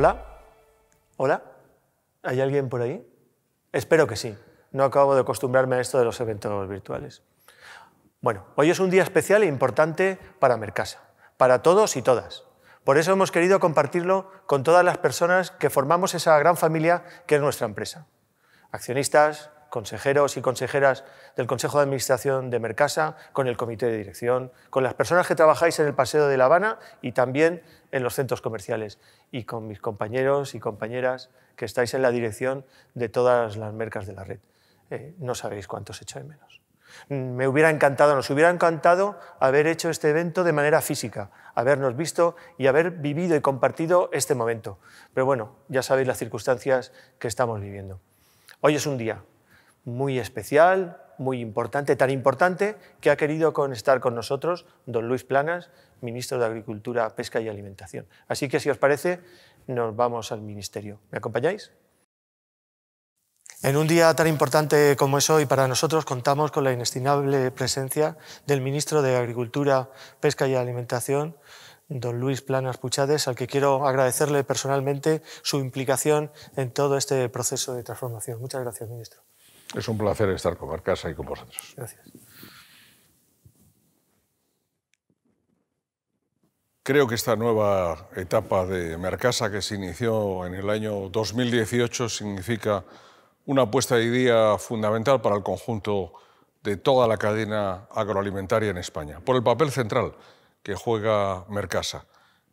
¿Hola? ¿Hola? ¿Hay alguien por ahí? Espero que sí. No acabo de acostumbrarme a esto de los eventos virtuales. Bueno, hoy es un día especial e importante para Mercasa, para todos y todas. Por eso hemos querido compartirlo con todas las personas que formamos esa gran familia que es nuestra empresa. Accionistas, consejeros y consejeras del Consejo de Administración de Mercasa, con el Comité de Dirección, con las personas que trabajáis en el Paseo de La Habana y también en los centros comerciales, y con mis compañeros y compañeras que estáis en la dirección de todas las mercas de la red. Eh, no sabéis cuántos hecho de menos. Me hubiera encantado, nos hubiera encantado haber hecho este evento de manera física, habernos visto y haber vivido y compartido este momento. Pero bueno, ya sabéis las circunstancias que estamos viviendo. Hoy es un día, muy especial, muy importante, tan importante que ha querido estar con nosotros don Luis Planas, ministro de Agricultura, Pesca y Alimentación. Así que si os parece, nos vamos al ministerio. ¿Me acompañáis? En un día tan importante como es hoy para nosotros contamos con la inestimable presencia del ministro de Agricultura, Pesca y Alimentación, don Luis Planas Puchades, al que quiero agradecerle personalmente su implicación en todo este proceso de transformación. Muchas gracias, ministro. Es un placer estar con Mercasa y con vosotros. Gracias. Creo que esta nueva etapa de Mercasa que se inició en el año 2018 significa una apuesta de día fundamental para el conjunto de toda la cadena agroalimentaria en España, por el papel central que juega Mercasa.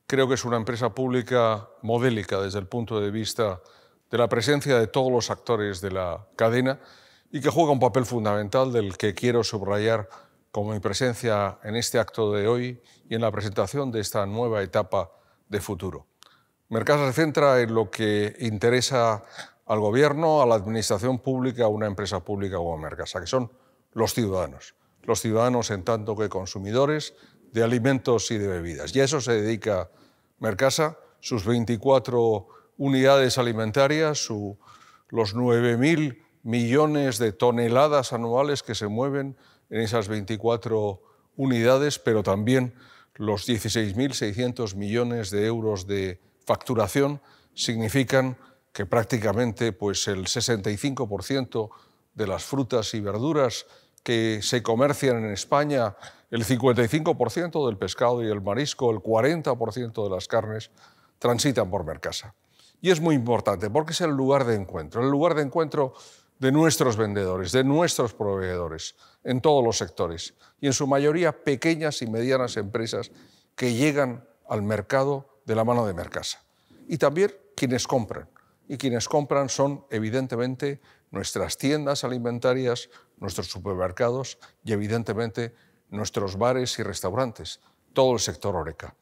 Creo que es una empresa pública modélica desde el punto de vista de la presencia de todos los actores de la cadena y que juega un papel fundamental del que quiero subrayar con mi presencia en este acto de hoy y en la presentación de esta nueva etapa de futuro. Mercasa se centra en lo que interesa al gobierno, a la administración pública, a una empresa pública como Mercasa, que son los ciudadanos. Los ciudadanos en tanto que consumidores de alimentos y de bebidas. Y a eso se dedica Mercasa, sus 24 unidades alimentarias, su, los 9.000 millones de toneladas anuales que se mueven en esas 24 unidades, pero también los 16.600 millones de euros de facturación significan que prácticamente pues, el 65% de las frutas y verduras que se comercian en España, el 55% del pescado y el marisco, el 40% de las carnes, transitan por Mercasa. Y es muy importante porque es el lugar de encuentro, el lugar de encuentro de nuestros vendedores, de nuestros proveedores, en todos los sectores, y en su mayoría pequeñas y medianas empresas que llegan al mercado de la mano de Mercasa. Y también quienes compran. Y quienes compran son, evidentemente, nuestras tiendas alimentarias, nuestros supermercados y, evidentemente, nuestros bares y restaurantes, todo el sector Oreca.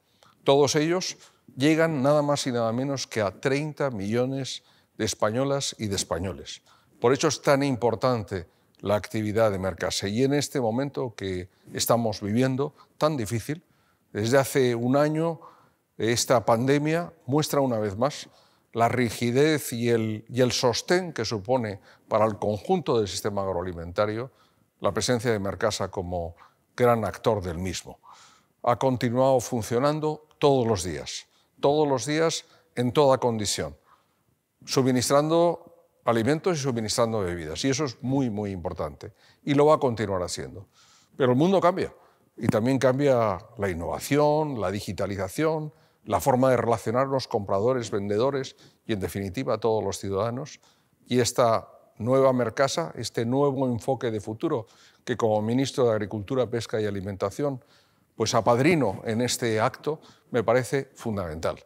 Todos ellos llegan nada más y nada menos que a 30 millones de españolas y de españoles. Por eso es tan importante la actividad de Mercasa Y en este momento que estamos viviendo, tan difícil, desde hace un año, esta pandemia muestra una vez más la rigidez y el, y el sostén que supone para el conjunto del sistema agroalimentario la presencia de Mercasa como gran actor del mismo. Ha continuado funcionando todos los días, todos los días en toda condición, suministrando alimentos y suministrando bebidas. Y eso es muy, muy importante. Y lo va a continuar haciendo. Pero el mundo cambia. Y también cambia la innovación, la digitalización, la forma de relacionarnos compradores, vendedores y, en definitiva, todos los ciudadanos. Y esta nueva Mercasa, este nuevo enfoque de futuro que como ministro de Agricultura, Pesca y Alimentación, pues apadrino en este acto, me parece fundamental.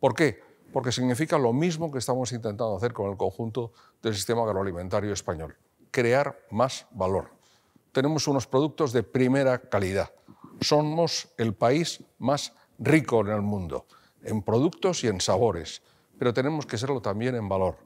¿Por qué? porque significa lo mismo que estamos intentando hacer con el conjunto del sistema agroalimentario español, crear más valor. Tenemos unos productos de primera calidad. Somos el país más rico en el mundo, en productos y en sabores, pero tenemos que serlo también en valor.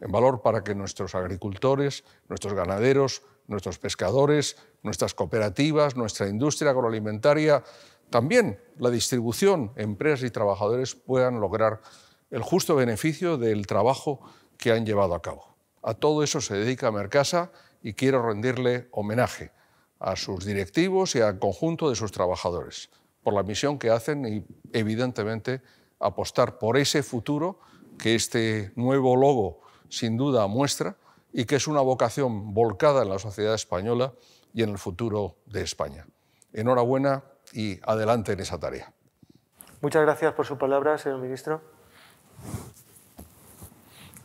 En valor para que nuestros agricultores, nuestros ganaderos, nuestros pescadores, nuestras cooperativas, nuestra industria agroalimentaria, también la distribución, empresas y trabajadores puedan lograr el justo beneficio del trabajo que han llevado a cabo. A todo eso se dedica Mercasa y quiero rendirle homenaje a sus directivos y al conjunto de sus trabajadores por la misión que hacen y, evidentemente, apostar por ese futuro que este nuevo logo sin duda muestra y que es una vocación volcada en la sociedad española y en el futuro de España. Enhorabuena y adelante en esa tarea. Muchas gracias por su palabra, señor ministro.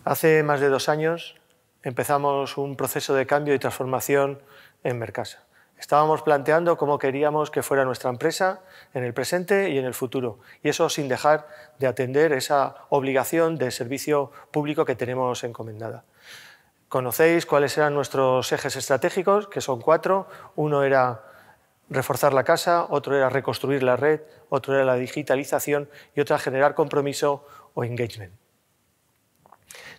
Hace más de dos años empezamos un proceso de cambio y transformación en Mercasa. Estábamos planteando cómo queríamos que fuera nuestra empresa en el presente y en el futuro, y eso sin dejar de atender esa obligación de servicio público que tenemos encomendada. Conocéis cuáles eran nuestros ejes estratégicos, que son cuatro. Uno era reforzar la casa, otro era reconstruir la red, otro era la digitalización y otro era generar compromiso o engagement.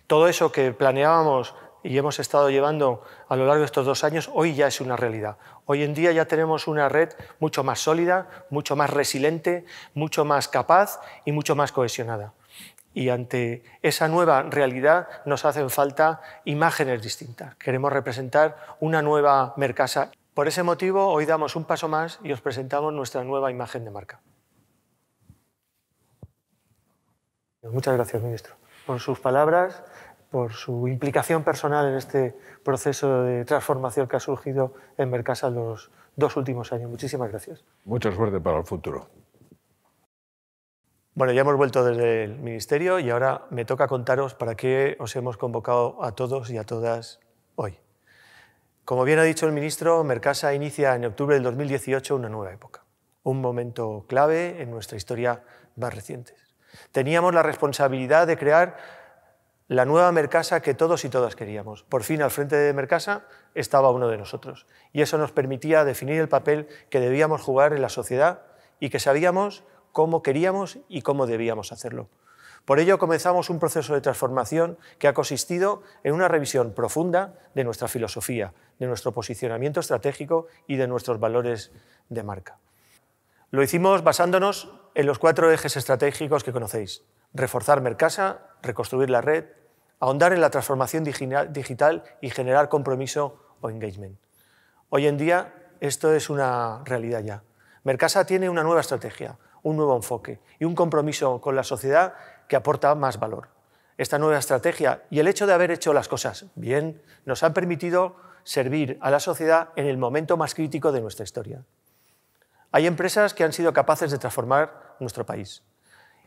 Todo eso que planeábamos y hemos estado llevando a lo largo de estos dos años, hoy ya es una realidad. Hoy en día ya tenemos una red mucho más sólida, mucho más resiliente, mucho más capaz y mucho más cohesionada. Y ante esa nueva realidad nos hacen falta imágenes distintas. Queremos representar una nueva Mercasa. Por ese motivo, hoy damos un paso más y os presentamos nuestra nueva imagen de marca. Pues muchas gracias, ministro, por sus palabras, por su implicación personal en este proceso de transformación que ha surgido en Mercasa los dos últimos años. Muchísimas gracias. Mucha suerte para el futuro. Bueno, ya hemos vuelto desde el Ministerio y ahora me toca contaros para qué os hemos convocado a todos y a todas hoy. Como bien ha dicho el ministro, Mercasa inicia en octubre del 2018 una nueva época, un momento clave en nuestra historia más reciente. Teníamos la responsabilidad de crear la nueva Mercasa que todos y todas queríamos. Por fin al frente de Mercasa estaba uno de nosotros y eso nos permitía definir el papel que debíamos jugar en la sociedad y que sabíamos cómo queríamos y cómo debíamos hacerlo. Por ello comenzamos un proceso de transformación que ha consistido en una revisión profunda de nuestra filosofía, de nuestro posicionamiento estratégico y de nuestros valores de marca. Lo hicimos basándonos en los cuatro ejes estratégicos que conocéis. Reforzar Mercasa, reconstruir la red, ahondar en la transformación digital y generar compromiso o engagement. Hoy en día esto es una realidad ya. Mercasa tiene una nueva estrategia, un nuevo enfoque y un compromiso con la sociedad que aporta más valor. Esta nueva estrategia y el hecho de haber hecho las cosas bien nos han permitido servir a la sociedad en el momento más crítico de nuestra historia. Hay empresas que han sido capaces de transformar nuestro país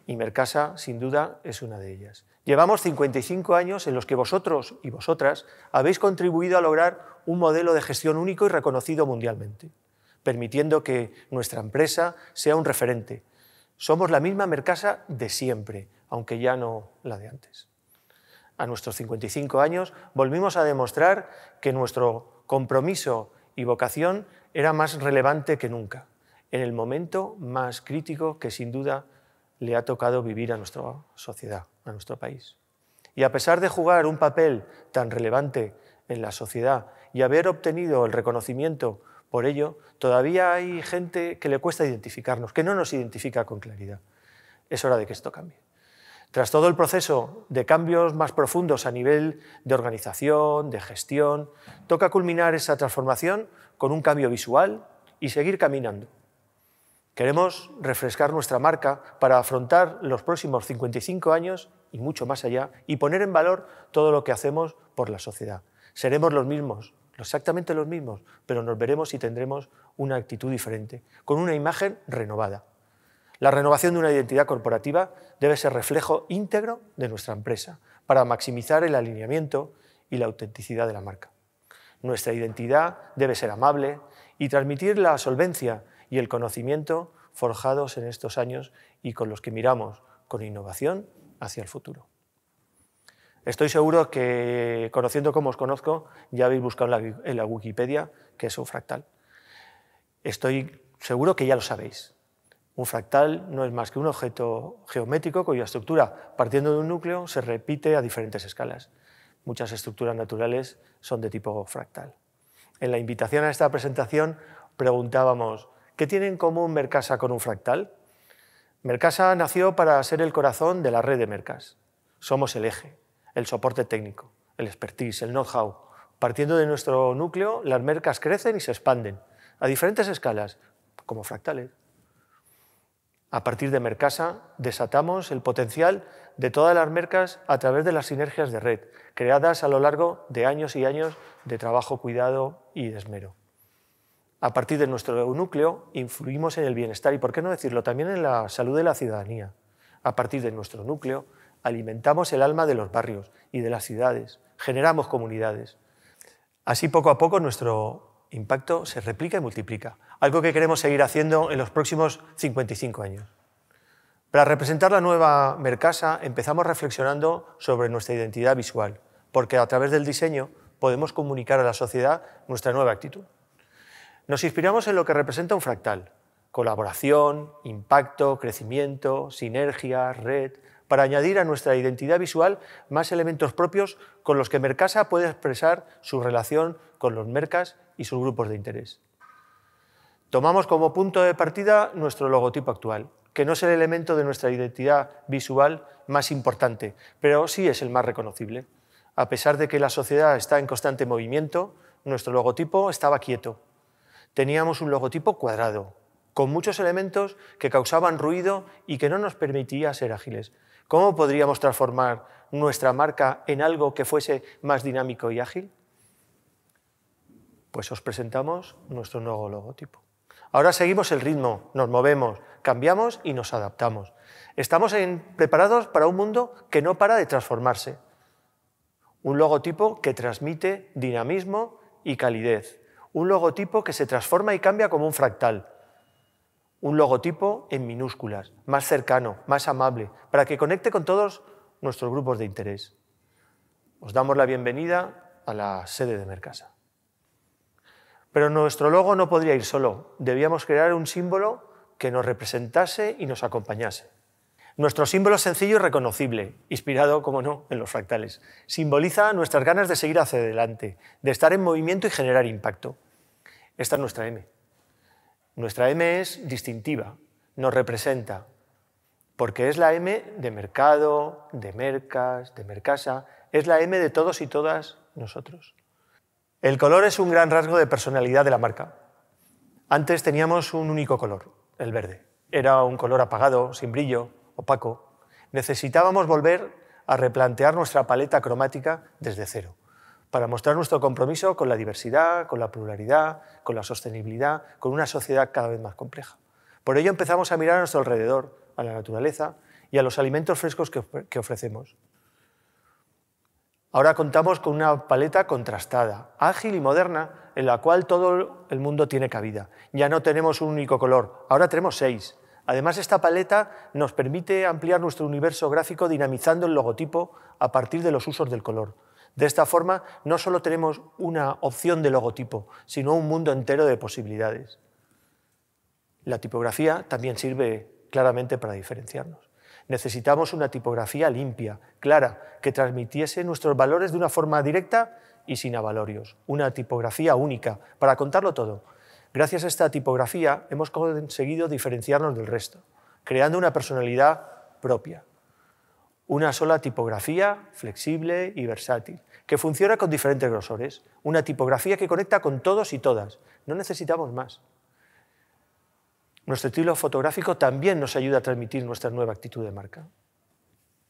y Mercasa, sin duda, es una de ellas. Llevamos 55 años en los que vosotros y vosotras habéis contribuido a lograr un modelo de gestión único y reconocido mundialmente, permitiendo que nuestra empresa sea un referente. Somos la misma Mercasa de siempre, aunque ya no la de antes. A nuestros 55 años volvimos a demostrar que nuestro compromiso y vocación era más relevante que nunca en el momento más crítico que sin duda le ha tocado vivir a nuestra sociedad, a nuestro país. Y a pesar de jugar un papel tan relevante en la sociedad y haber obtenido el reconocimiento por ello, todavía hay gente que le cuesta identificarnos, que no nos identifica con claridad. Es hora de que esto cambie. Tras todo el proceso de cambios más profundos a nivel de organización, de gestión, toca culminar esa transformación con un cambio visual y seguir caminando Queremos refrescar nuestra marca para afrontar los próximos 55 años y mucho más allá y poner en valor todo lo que hacemos por la sociedad. Seremos los mismos, exactamente los mismos, pero nos veremos y tendremos una actitud diferente, con una imagen renovada. La renovación de una identidad corporativa debe ser reflejo íntegro de nuestra empresa para maximizar el alineamiento y la autenticidad de la marca. Nuestra identidad debe ser amable y transmitir la solvencia y el conocimiento forjados en estos años y con los que miramos con innovación hacia el futuro. Estoy seguro que, conociendo como os conozco, ya habéis buscado en la, en la Wikipedia qué es un fractal. Estoy seguro que ya lo sabéis. Un fractal no es más que un objeto geométrico cuya estructura, partiendo de un núcleo, se repite a diferentes escalas. Muchas estructuras naturales son de tipo fractal. En la invitación a esta presentación preguntábamos, ¿Qué tiene en común Mercasa con un fractal? Mercasa nació para ser el corazón de la red de Mercas. Somos el eje, el soporte técnico, el expertise, el know-how. Partiendo de nuestro núcleo, las mercas crecen y se expanden a diferentes escalas, como fractales. A partir de Mercasa, desatamos el potencial de todas las mercas a través de las sinergias de red, creadas a lo largo de años y años de trabajo, cuidado y esmero a partir de nuestro núcleo, influimos en el bienestar y, por qué no decirlo, también en la salud de la ciudadanía. A partir de nuestro núcleo, alimentamos el alma de los barrios y de las ciudades, generamos comunidades. Así, poco a poco, nuestro impacto se replica y multiplica, algo que queremos seguir haciendo en los próximos 55 años. Para representar la nueva Mercasa, empezamos reflexionando sobre nuestra identidad visual, porque a través del diseño podemos comunicar a la sociedad nuestra nueva actitud. Nos inspiramos en lo que representa un fractal, colaboración, impacto, crecimiento, sinergia, red, para añadir a nuestra identidad visual más elementos propios con los que Mercasa puede expresar su relación con los mercas y sus grupos de interés. Tomamos como punto de partida nuestro logotipo actual, que no es el elemento de nuestra identidad visual más importante, pero sí es el más reconocible. A pesar de que la sociedad está en constante movimiento, nuestro logotipo estaba quieto, teníamos un logotipo cuadrado, con muchos elementos que causaban ruido y que no nos permitía ser ágiles. ¿Cómo podríamos transformar nuestra marca en algo que fuese más dinámico y ágil? Pues os presentamos nuestro nuevo logotipo. Ahora seguimos el ritmo, nos movemos, cambiamos y nos adaptamos. Estamos preparados para un mundo que no para de transformarse. Un logotipo que transmite dinamismo y calidez, un logotipo que se transforma y cambia como un fractal. Un logotipo en minúsculas, más cercano, más amable, para que conecte con todos nuestros grupos de interés. Os damos la bienvenida a la sede de Mercasa. Pero nuestro logo no podría ir solo. Debíamos crear un símbolo que nos representase y nos acompañase. Nuestro símbolo sencillo y reconocible, inspirado, como no, en los fractales, simboliza nuestras ganas de seguir hacia adelante, de estar en movimiento y generar impacto. Esta es nuestra M. Nuestra M es distintiva, nos representa, porque es la M de mercado, de mercas, de mercasa, es la M de todos y todas nosotros. El color es un gran rasgo de personalidad de la marca. Antes teníamos un único color, el verde. Era un color apagado, sin brillo, opaco. Necesitábamos volver a replantear nuestra paleta cromática desde cero para mostrar nuestro compromiso con la diversidad, con la pluralidad, con la sostenibilidad, con una sociedad cada vez más compleja. Por ello empezamos a mirar a nuestro alrededor, a la naturaleza y a los alimentos frescos que ofrecemos. Ahora contamos con una paleta contrastada, ágil y moderna, en la cual todo el mundo tiene cabida. Ya no tenemos un único color, ahora tenemos seis. Además, esta paleta nos permite ampliar nuestro universo gráfico dinamizando el logotipo a partir de los usos del color de esta forma, no solo tenemos una opción de logotipo, sino un mundo entero de posibilidades. La tipografía también sirve claramente para diferenciarnos. Necesitamos una tipografía limpia, clara, que transmitiese nuestros valores de una forma directa y sin avalorios. Una tipografía única, para contarlo todo. Gracias a esta tipografía hemos conseguido diferenciarnos del resto, creando una personalidad propia. Una sola tipografía, flexible y versátil, que funciona con diferentes grosores. Una tipografía que conecta con todos y todas. No necesitamos más. Nuestro estilo fotográfico también nos ayuda a transmitir nuestra nueva actitud de marca.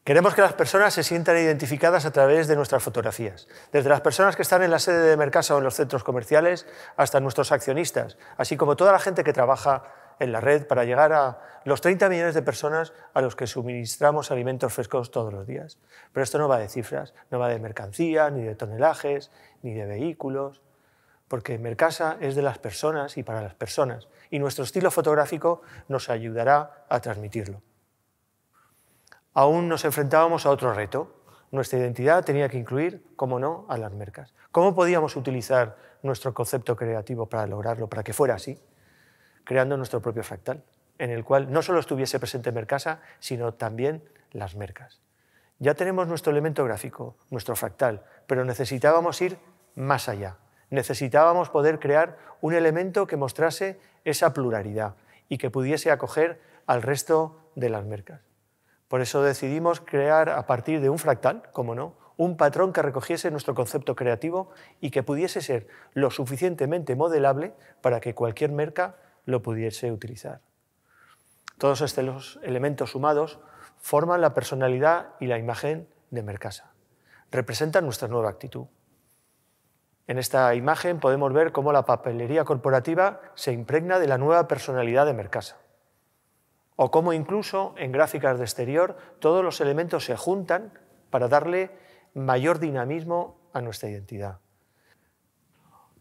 Queremos que las personas se sientan identificadas a través de nuestras fotografías, desde las personas que están en la sede de Mercasa o en los centros comerciales hasta nuestros accionistas, así como toda la gente que trabaja en la red para llegar a los 30 millones de personas a los que suministramos alimentos frescos todos los días. Pero esto no va de cifras, no va de mercancía, ni de tonelajes, ni de vehículos, porque Mercasa es de las personas y para las personas, y nuestro estilo fotográfico nos ayudará a transmitirlo. Aún nos enfrentábamos a otro reto. Nuestra identidad tenía que incluir, como no, a las mercas. ¿Cómo podíamos utilizar nuestro concepto creativo para lograrlo, para que fuera así? creando nuestro propio fractal, en el cual no solo estuviese presente Mercasa, sino también las mercas. Ya tenemos nuestro elemento gráfico, nuestro fractal, pero necesitábamos ir más allá. Necesitábamos poder crear un elemento que mostrase esa pluralidad y que pudiese acoger al resto de las mercas. Por eso decidimos crear a partir de un fractal, como no, un patrón que recogiese nuestro concepto creativo y que pudiese ser lo suficientemente modelable para que cualquier merca lo pudiese utilizar. Todos estos elementos sumados forman la personalidad y la imagen de Mercasa. Representan nuestra nueva actitud. En esta imagen podemos ver cómo la papelería corporativa se impregna de la nueva personalidad de Mercasa. O cómo incluso en gráficas de exterior todos los elementos se juntan para darle mayor dinamismo a nuestra identidad.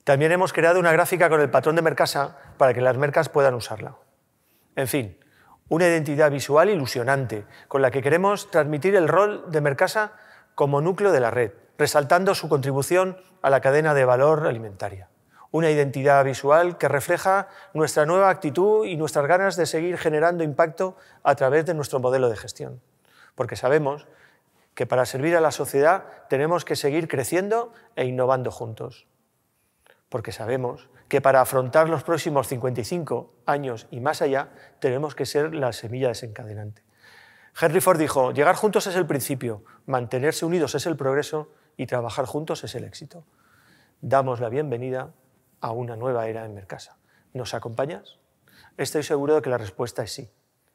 También hemos creado una gráfica con el patrón de Mercasa para que las mercas puedan usarla. En fin, una identidad visual ilusionante con la que queremos transmitir el rol de Mercasa como núcleo de la red, resaltando su contribución a la cadena de valor alimentaria. Una identidad visual que refleja nuestra nueva actitud y nuestras ganas de seguir generando impacto a través de nuestro modelo de gestión. Porque sabemos que para servir a la sociedad tenemos que seguir creciendo e innovando juntos porque sabemos que para afrontar los próximos 55 años y más allá tenemos que ser la semilla desencadenante. Henry Ford dijo, llegar juntos es el principio, mantenerse unidos es el progreso y trabajar juntos es el éxito. Damos la bienvenida a una nueva era en Mercasa. ¿Nos acompañas? Estoy seguro de que la respuesta es sí.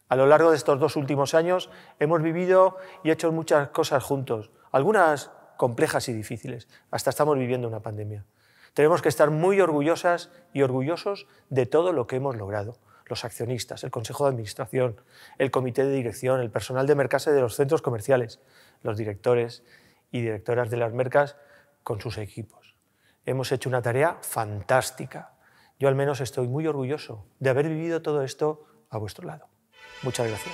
A lo largo de estos dos últimos años hemos vivido y hecho muchas cosas juntos, algunas complejas y difíciles. Hasta estamos viviendo una pandemia. Tenemos que estar muy orgullosas y orgullosos de todo lo que hemos logrado. Los accionistas, el Consejo de Administración, el Comité de Dirección, el personal de mercase de los centros comerciales, los directores y directoras de las mercas con sus equipos. Hemos hecho una tarea fantástica. Yo al menos estoy muy orgulloso de haber vivido todo esto a vuestro lado. Muchas gracias.